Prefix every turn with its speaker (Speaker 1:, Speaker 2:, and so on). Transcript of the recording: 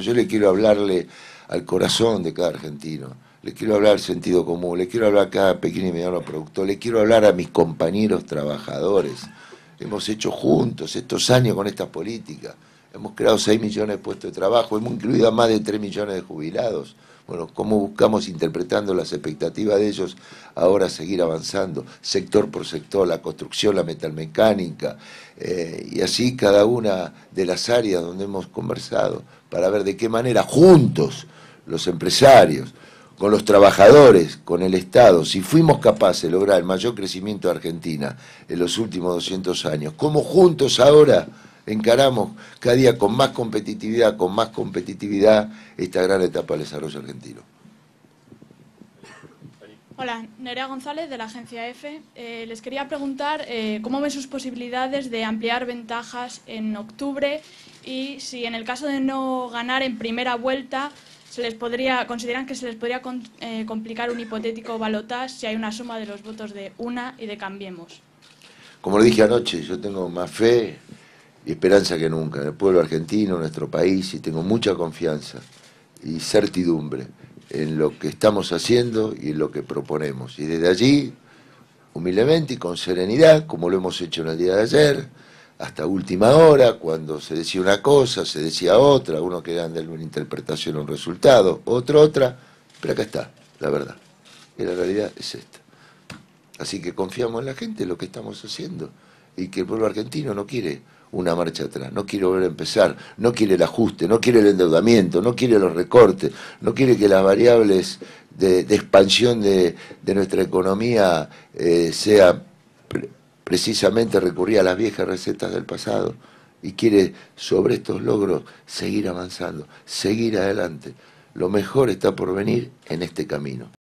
Speaker 1: yo le quiero hablarle al corazón de cada argentino, le quiero hablar al sentido común, le quiero hablar a cada pequeño y mediano productor, le quiero hablar a mis compañeros trabajadores. Hemos hecho juntos estos años con esta política. Hemos creado 6 millones de puestos de trabajo, hemos incluido a más de 3 millones de jubilados. Bueno, ¿cómo buscamos, interpretando las expectativas de ellos, ahora seguir avanzando, sector por sector, la construcción, la metalmecánica, eh, y así cada una de las áreas donde hemos conversado? para ver de qué manera juntos los empresarios, con los trabajadores, con el Estado, si fuimos capaces de lograr el mayor crecimiento de Argentina en los últimos 200 años, cómo juntos ahora encaramos cada día con más competitividad, con más competitividad esta gran etapa del desarrollo argentino.
Speaker 2: Hola, Nerea González de la agencia EFE. Eh, les quería preguntar eh, cómo ven sus posibilidades de ampliar ventajas en octubre y si en el caso de no ganar en primera vuelta, se les podría, consideran que se les podría eh, complicar un hipotético balotaje si hay una suma de los votos de una y de Cambiemos.
Speaker 1: Como le dije anoche, yo tengo más fe y esperanza que nunca en el pueblo argentino, en nuestro país, y tengo mucha confianza y certidumbre en lo que estamos haciendo y en lo que proponemos. Y desde allí, humildemente y con serenidad, como lo hemos hecho en el día de ayer, hasta última hora, cuando se decía una cosa, se decía otra, uno que de una interpretación un resultado, otro otra, pero acá está, la verdad. Y la realidad es esta. Así que confiamos en la gente, en lo que estamos haciendo, y que el pueblo argentino no quiere una marcha atrás, no quiere volver a empezar, no quiere el ajuste, no quiere el endeudamiento, no quiere los recortes, no quiere que las variables de, expansión de, nuestra economía eh, sea precisamente recurrir a las viejas recetas del pasado y quiere sobre estos logros seguir avanzando, seguir adelante. Lo mejor está por venir en este camino.